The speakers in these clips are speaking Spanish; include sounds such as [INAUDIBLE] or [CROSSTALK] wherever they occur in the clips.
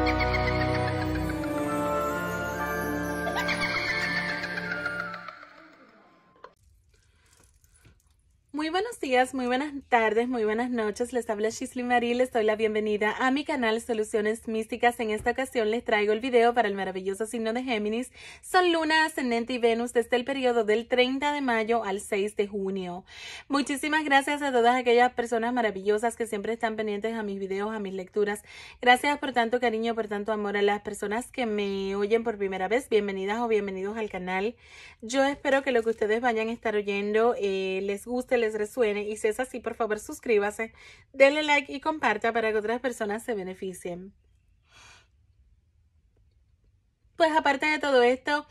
Thank you. muy buenas tardes, muy buenas noches. Les habla Shisley Marie, les doy la bienvenida a mi canal Soluciones Místicas. En esta ocasión les traigo el video para el maravilloso signo de Géminis, Son Luna, Ascendente y Venus desde el periodo del 30 de mayo al 6 de junio. Muchísimas gracias a todas aquellas personas maravillosas que siempre están pendientes a mis videos, a mis lecturas. Gracias por tanto cariño, por tanto amor a las personas que me oyen por primera vez. Bienvenidas o bienvenidos al canal. Yo espero que lo que ustedes vayan a estar oyendo eh, les guste, les resuene y si es así, por favor suscríbase, denle like y comparta para que otras personas se beneficien pues aparte de todo esto,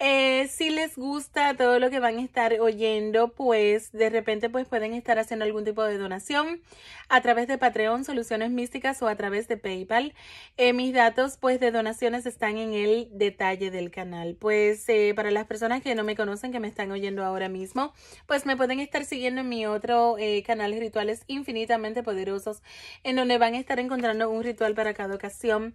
eh, si les gusta todo lo que van a estar oyendo, pues de repente pues pueden estar haciendo algún tipo de donación a través de Patreon, Soluciones Místicas o a través de PayPal. Eh, mis datos pues de donaciones están en el detalle del canal. Pues eh, para las personas que no me conocen, que me están oyendo ahora mismo, pues me pueden estar siguiendo en mi otro canal Rituales Infinitamente Poderosos, en donde van a estar encontrando un ritual para cada ocasión.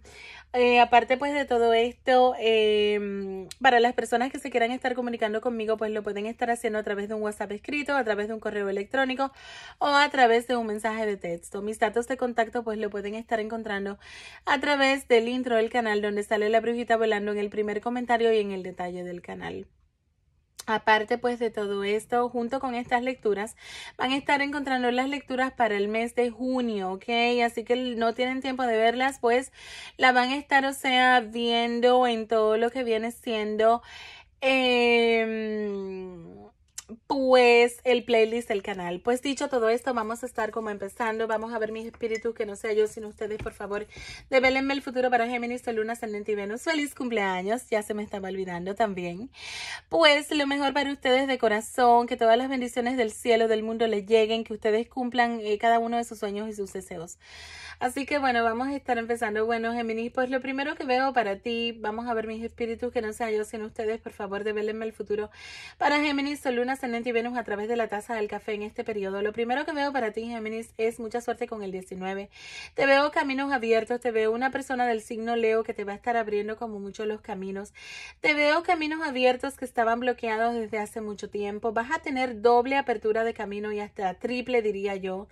aparte pues de todo esto, Em, para las personas que se quieran estar comunicando conmigo, pues lo pueden estar haciendo a través de un WhatsApp escrito, a través de un correo electrónico o a través de un mensaje de texto. Mis datos de contacto, pues lo pueden estar encontrando a través del intro del canal, donde sale la brujita volando en el primer comentario y en el detalle del canal. Aparte pues de todo esto, junto con estas lecturas, van a estar encontrando las lecturas para el mes de junio, ¿ok? Así que no tienen tiempo de verlas, pues la van a estar, o sea, viendo en todo lo que viene siendo... Em, pues el playlist del canal. Pues dicho todo esto, vamos a estar como empezando. Vamos a ver mis espíritus, que no sea yo sin ustedes, por favor. Develenme el futuro para Géminis, Sol, Luna, Ascendente y Venus. Feliz cumpleaños, ya se me estaba olvidando también. Pues lo mejor para ustedes de corazón, que todas las bendiciones del cielo, del mundo les lleguen, que ustedes cumplan eh, cada uno de sus sueños y sus deseos. Así que bueno, vamos a estar empezando. Bueno, Géminis, pues lo primero que veo para ti, vamos a ver mis espíritus, que no sea yo sin ustedes, por favor. Develenme el futuro para Géminis, Sol, Luna, y Venus a través de la taza del café en este periodo, lo primero que veo para ti, Géminis, es mucha suerte con el 19. Te veo caminos abiertos, te veo una persona del signo Leo que te va a estar abriendo como mucho los caminos. Te veo caminos abiertos que estaban bloqueados desde hace mucho tiempo. Vas a tener doble apertura de camino y hasta triple, diría yo.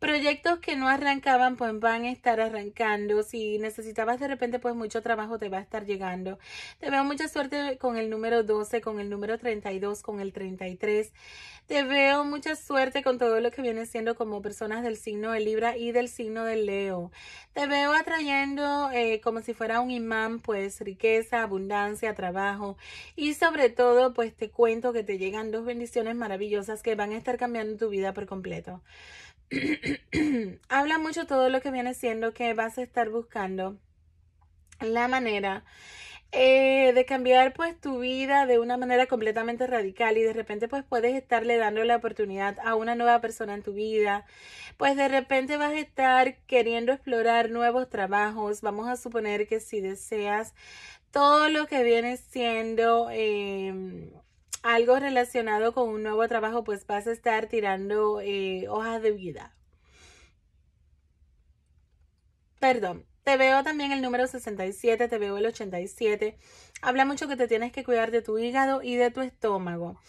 Proyectos que no arrancaban, pues van a estar arrancando. Si necesitabas de repente, pues mucho trabajo te va a estar llegando. Te veo mucha suerte con el número 12, con el número 32, con el 33 te veo mucha suerte con todo lo que viene siendo como personas del signo de Libra y del signo de Leo. Te veo atrayendo eh, como si fuera un imán, pues riqueza, abundancia, trabajo y sobre todo, pues te cuento que te llegan dos bendiciones maravillosas que van a estar cambiando tu vida por completo. [CLEARS THROAT] Habla mucho todo lo que viene siendo que vas a estar buscando la manera eh, de cambiar pues tu vida de una manera completamente radical y de repente pues puedes estarle dando la oportunidad a una nueva persona en tu vida, pues de repente vas a estar queriendo explorar nuevos trabajos, vamos a suponer que si deseas todo lo que viene siendo... Em, algo relacionado con un nuevo trabajo, pues vas a estar tirando eh, hojas de vida, perdón, te veo también el número 67, te veo el 87. Habla mucho que te tienes que cuidar de tu hígado y de tu estómago.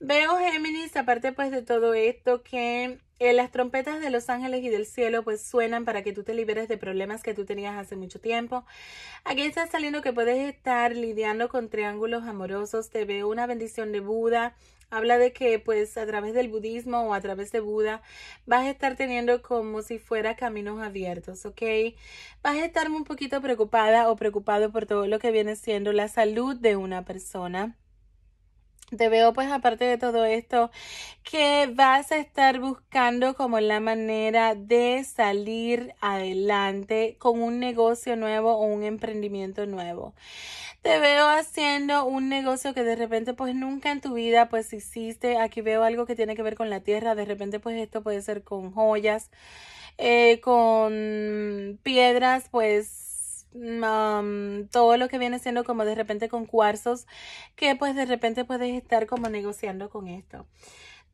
Veo Géminis, aparte pues de todo esto, que las trompetas de los ángeles y del cielo pues suenan para que tú te liberes de problemas que tú tenías hace mucho tiempo. Aquí está saliendo que puedes estar lidiando con triángulos amorosos. Te veo una bendición de Buda. Habla de que pues a través del budismo o a través de Buda vas a estar teniendo como si fuera caminos abiertos, ¿ok? Vas a estar un poquito preocupada o preocupado por todo lo que viene siendo la salud de una persona te veo pues aparte de todo esto que vas a estar buscando como la manera de salir adelante con un negocio nuevo o un emprendimiento nuevo. Te veo haciendo un negocio que de repente pues nunca en tu vida pues hiciste. Aquí veo algo que tiene que ver con la tierra. De repente pues esto puede ser con joyas, eh, con piedras pues todo lo que viene siendo como de repente con cuarzos que pues de repente puedes estar como negociando con esto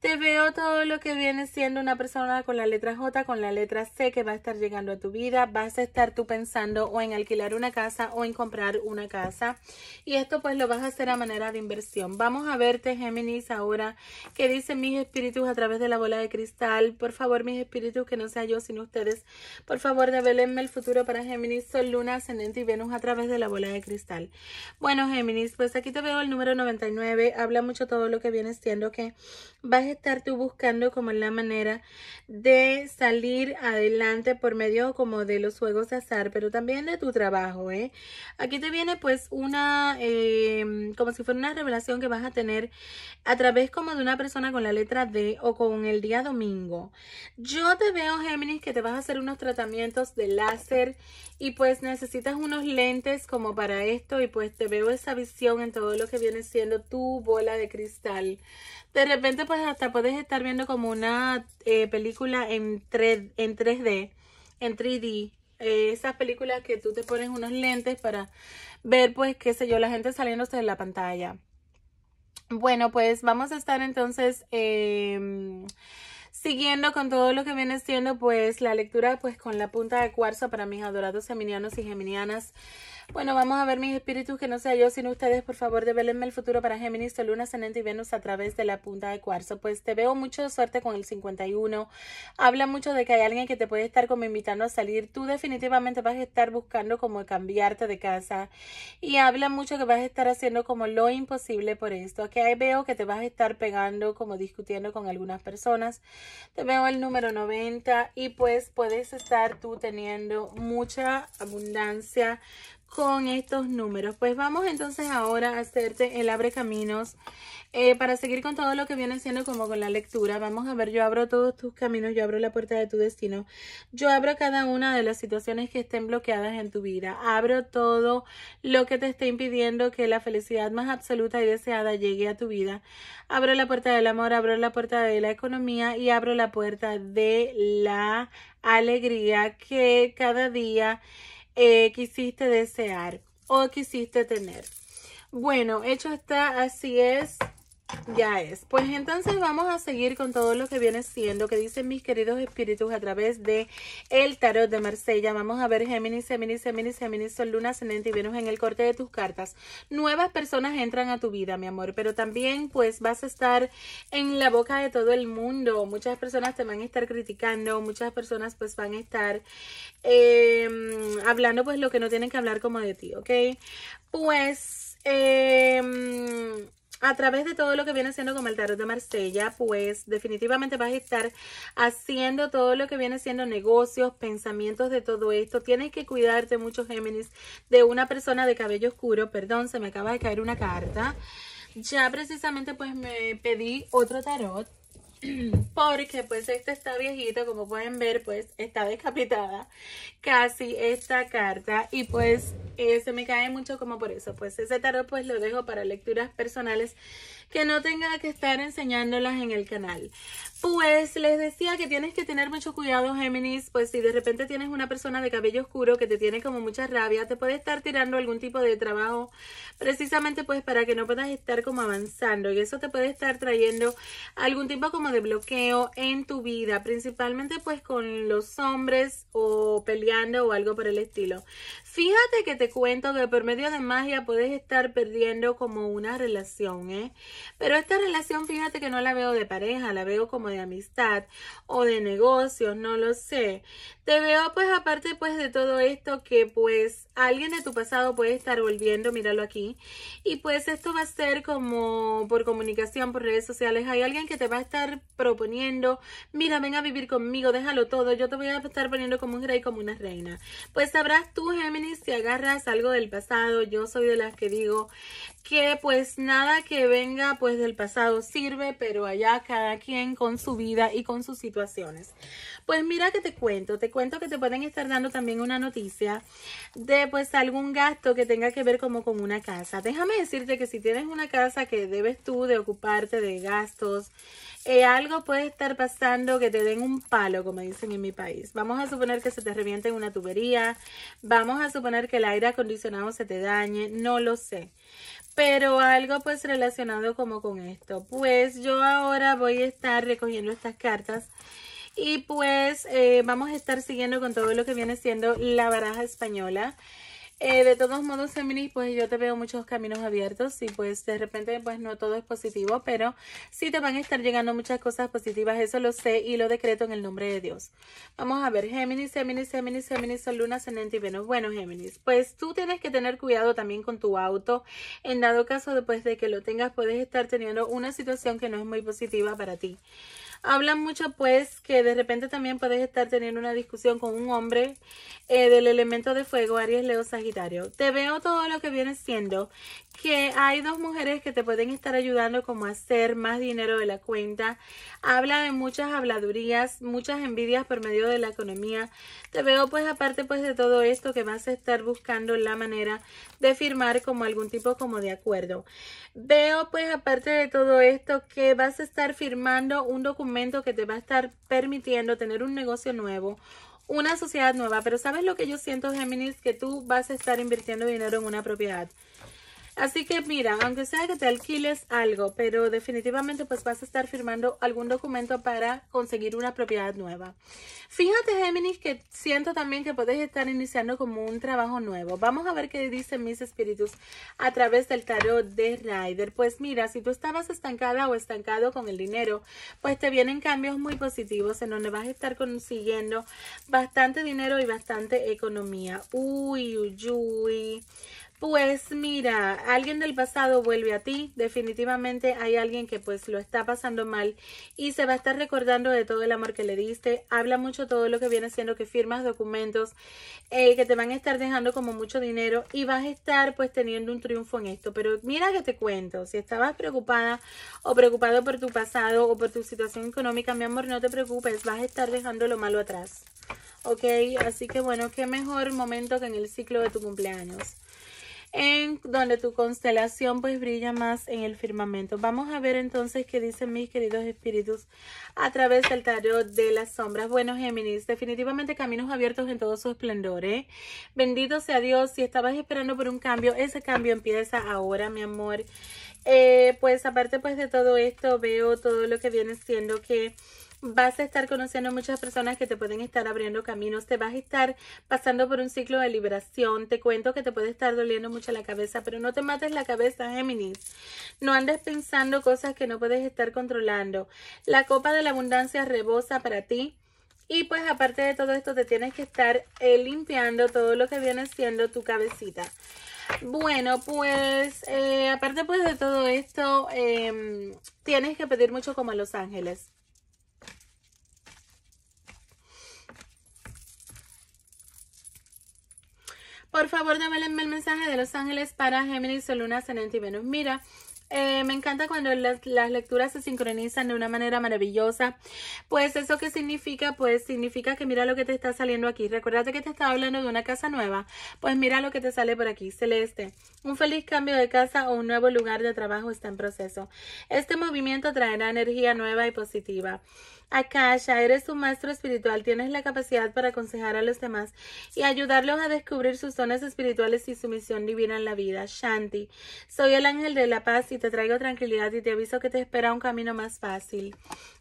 te veo todo lo que viene siendo una persona con la letra J, con la letra C que va a estar llegando a tu vida. Vas a estar tú pensando o en alquilar una casa o en comprar una casa. Y esto pues lo vas a hacer a manera de inversión. Vamos a verte Géminis ahora que dicen mis espíritus a través de la bola de cristal. Por favor mis espíritus que no sea yo sino ustedes. Por favor develenme el futuro para Géminis, Sol, Luna, Ascendente y Venus a través de la bola de cristal. Bueno Géminis, pues aquí te veo el número 99. Habla mucho todo lo que viene siendo que vas estar tú buscando como la manera de salir adelante por medio como de los juegos de azar, pero también de tu trabajo, ¿eh? Aquí te viene pues una, em, como si fuera una revelación que vas a tener a través como de una persona con la letra D o con el día domingo. Yo te veo, Géminis, que te vas a hacer unos tratamientos de láser y pues necesitas unos lentes como para esto y pues te veo esa visión en todo lo que viene siendo tu bola de cristal. De repente pues a puedes estar viendo como una eh, película en, 3, en 3D, en 3D. Eh, esas películas que tú te pones unos lentes para ver, pues, qué sé yo, la gente saliéndose de la pantalla. Bueno, pues vamos a estar entonces em, siguiendo con todo lo que viene siendo, pues, la lectura, pues, con la punta de cuarzo para mis adorados geminianos y geminianas. Bueno, vamos a ver mis espíritus, que no sea yo sino ustedes, por favor, develenme el futuro para Géminis, Sol, Luna, Ascendente y Venus a través de la punta de cuarzo. Pues te veo mucho suerte con el 51. Habla mucho de que hay alguien que te puede estar como invitando a salir. Tú definitivamente vas a estar buscando como cambiarte de casa. Y habla mucho que vas a estar haciendo como lo imposible por esto. Aquí veo que te vas a estar pegando, como discutiendo con algunas personas. Te veo el número 90 y pues puedes estar tú teniendo mucha abundancia con estos números. Pues vamos entonces ahora a hacerte el abre caminos eh, para seguir con todo lo que viene siendo como con la lectura. Vamos a ver, yo abro todos tus caminos, yo abro la puerta de tu destino, yo abro cada una de las situaciones que estén bloqueadas en tu vida, abro todo lo que te esté impidiendo que la felicidad más absoluta y deseada llegue a tu vida. Abro la puerta del amor, abro la puerta de la economía y abro la puerta de la alegría que cada día... Eh, quisiste desear o quisiste tener. Bueno, hecho está, así es. Ya es. Pues entonces vamos a seguir con todo lo que viene siendo, que dicen mis queridos espíritus a través de el tarot de Marsella. Vamos a ver Géminis, Géminis, Géminis, Géminis, Sol, Luna, Ascendente y Venus en el corte de tus cartas. Nuevas personas entran a tu vida, mi amor, pero también pues vas a estar en la boca de todo el mundo. Muchas personas te van a estar criticando, muchas personas pues van a estar em, hablando pues lo que no tienen que hablar como de ti, ¿ok? Pues... Eh, a través de todo lo que viene siendo como el tarot de Marsella, pues definitivamente vas a estar haciendo todo lo que viene siendo negocios, pensamientos de todo esto. Tienes que cuidarte mucho, Géminis, de una persona de cabello oscuro. Perdón, se me acaba de caer una carta. Ya precisamente pues me pedí otro tarot [CLEARS THROAT] porque pues esta está viejito como pueden ver, pues está decapitada casi esta carta y pues eh, se me cae mucho como por eso, pues ese tarot pues lo dejo para lecturas personales que no tenga que estar enseñándolas en el canal. Pues les decía que tienes que tener mucho cuidado, Géminis, pues si de repente tienes una persona de cabello oscuro que te tiene como mucha rabia, te puede estar tirando algún tipo de trabajo precisamente pues para que no puedas estar como avanzando y eso te puede estar trayendo algún tipo como de bloqueo en tu vida, principalmente pues con los hombres o peleando o algo por el estilo. Fíjate que te cuento que por medio de magia puedes estar perdiendo como una relación, ¿eh? Pero esta relación fíjate que no la veo de pareja, la veo como de amistad o de negocios, no lo sé. Te veo pues aparte pues de todo esto que pues alguien de tu pasado puede estar volviendo, míralo aquí. Y pues esto va a ser como por comunicación, por redes sociales. Hay alguien que te va a estar proponiendo, mira, ven a vivir conmigo, déjalo todo, yo te voy a estar poniendo como un rey, como una reina. Pues sabrás tú, Géminis, si agarras algo del pasado. Yo soy de las que digo, que pues nada que venga pues del pasado sirve, pero allá cada quien con su vida y con sus situaciones. Pues mira que te cuento, te cuento que te pueden estar dando también una noticia de pues algún gasto que tenga que ver como con una casa. Déjame decirte que si tienes una casa que debes tú de ocuparte de gastos, eh, algo puede estar pasando que te den un palo, como dicen en mi país. Vamos a suponer que se te reviente una tubería, vamos a suponer que el aire acondicionado se te dañe, no lo sé pero algo pues relacionado como con esto. Pues yo ahora voy a estar recogiendo estas cartas y pues eh, vamos a estar siguiendo con todo lo que viene siendo la baraja española. Eh, de todos modos, Géminis, pues yo te veo muchos caminos abiertos y pues de repente pues no todo es positivo, pero sí te van a estar llegando muchas cosas positivas, eso lo sé y lo decreto en el nombre de Dios. Vamos a ver, Géminis, Géminis, Géminis, Géminis, Sol, Luna, Ascendente y Venus. Bueno, Géminis, pues tú tienes que tener cuidado también con tu auto. En dado caso, después de que lo tengas, puedes estar teniendo una situación que no es muy positiva para ti. Habla mucho pues que de repente también puedes estar teniendo una discusión con un hombre eh, del elemento de fuego, Aries, Leo, Sagitario. Te veo todo lo que viene siendo que hay dos mujeres que te pueden estar ayudando como a hacer más dinero de la cuenta. Habla de muchas habladurías, muchas envidias por medio de la economía. Te veo pues aparte pues de todo esto que vas a estar buscando la manera de firmar como algún tipo como de acuerdo. Veo pues aparte de todo esto que vas a estar firmando un documento que te va a estar permitiendo tener un negocio nuevo, una sociedad nueva. Pero ¿sabes lo que yo siento, Géminis? Que tú vas a estar invirtiendo dinero en una propiedad. Así que mira, aunque sea que te alquiles algo, pero definitivamente pues vas a estar firmando algún documento para conseguir una propiedad nueva. Fíjate Géminis que siento también que puedes estar iniciando como un trabajo nuevo. Vamos a ver qué dicen mis espíritus a través del tarot de Ryder. Pues mira, si tú estabas estancada o estancado con el dinero, pues te vienen cambios muy positivos en donde vas a estar consiguiendo bastante dinero y bastante economía. Uy, uy, uy. Pues mira, alguien del pasado vuelve a ti, definitivamente hay alguien que pues lo está pasando mal y se va a estar recordando de todo el amor que le diste, habla mucho todo lo que viene siendo que firmas documentos, eh, que te van a estar dejando como mucho dinero y vas a estar pues teniendo un triunfo en esto, pero mira que te cuento, si estabas preocupada o preocupado por tu pasado o por tu situación económica, mi amor, no te preocupes, vas a estar dejando lo malo atrás, ok, así que bueno, qué mejor momento que en el ciclo de tu cumpleaños en donde tu constelación pues brilla más en el firmamento. Vamos a ver entonces qué dicen mis queridos espíritus a través del tarot de las sombras. Bueno, Géminis, definitivamente caminos abiertos en todo su esplendor, ¿eh? Bendito sea Dios, si estabas esperando por un cambio, ese cambio empieza ahora, mi amor. Eh, pues aparte pues de todo esto, veo todo lo que viene siendo que vas a estar conociendo muchas personas que te pueden estar abriendo caminos, te vas a estar pasando por un ciclo de liberación, te cuento que te puede estar doliendo mucho la cabeza, pero no te mates la cabeza, Géminis, no andes pensando cosas que no puedes estar controlando, la copa de la abundancia rebosa para ti. Y pues aparte de todo esto, te tienes que estar eh, limpiando todo lo que viene siendo tu cabecita. Bueno, pues eh, aparte pues de todo esto, em, tienes que pedir mucho como a Los Ángeles. Por favor, dame el mensaje de los ángeles para Géminis Soluna Luna, y Venus. Mira, eh, me encanta cuando las, lecturas se sincronizan de una manera maravillosa. Pues eso que significa? Pues significa que mira lo que te está saliendo aquí. recuerda que te estaba hablando de una casa nueva. Pues mira lo que te sale por aquí. Celeste. Un feliz cambio de casa o un nuevo lugar de trabajo está en proceso. Este movimiento traerá energía nueva y positiva. Akasha, eres un maestro espiritual, tienes la capacidad para aconsejar a los demás y ayudarlos a descubrir sus zonas espirituales y su misión divina en la vida. Shanti, soy el ángel de la paz y te traigo tranquilidad y te aviso que te espera un camino más fácil.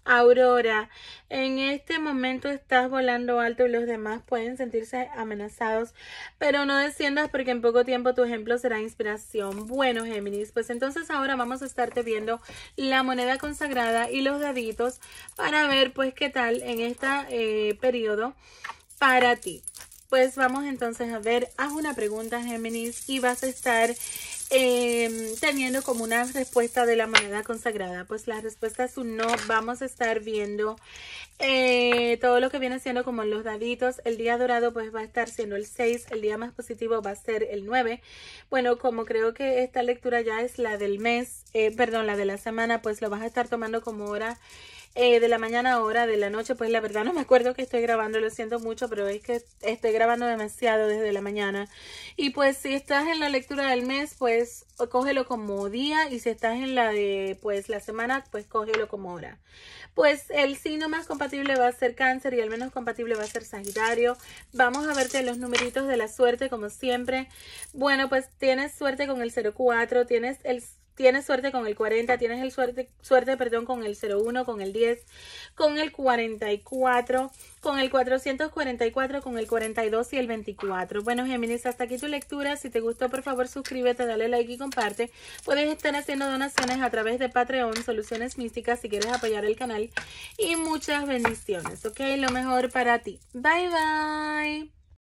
Aurora, en este momento estás volando alto y los demás pueden sentirse amenazados, pero no desciendas porque en poco tiempo tu ejemplo será inspiración. Bueno, Géminis, pues entonces ahora vamos a estarte viendo la moneda consagrada y los daditos para ver pues qué tal en este periodo para ti. Pues vamos entonces a ver, haz una pregunta Géminis y vas a estar em, teniendo como una respuesta de la manera consagrada. Pues la respuesta es un no. Vamos a estar viendo eh, todo lo que viene siendo como los daditos. El día dorado pues va a estar siendo el 6. El día más positivo va a ser el 9. Bueno, como creo que esta lectura ya es la del mes, eh, perdón, la de la semana, pues lo vas a estar tomando como hora eh, de la mañana hora de la noche, pues la verdad no me acuerdo que estoy grabando, lo siento mucho, pero es que estoy grabando demasiado desde la mañana. Y pues si estás en la lectura del mes, pues cógelo como día y si estás en la de pues la semana, pues cógelo como hora. Pues el signo más compatible va a ser cáncer y el menos compatible va a ser Sagitario. Vamos a verte los numeritos de la suerte como siempre. Bueno, pues tienes suerte con el 04, tienes el tienes suerte con el 40, tienes el suerte, suerte, perdón, con el 01, con el 10, con el 44, con el 444, con el 42 y el 24. Bueno, Géminis, hasta aquí tu lectura. Si te gustó, por favor, suscríbete, dale like y comparte. Puedes estar haciendo donaciones a través de Patreon, Soluciones Místicas, si quieres apoyar el canal. Y muchas bendiciones, ¿ok? Lo mejor para ti. Bye, bye.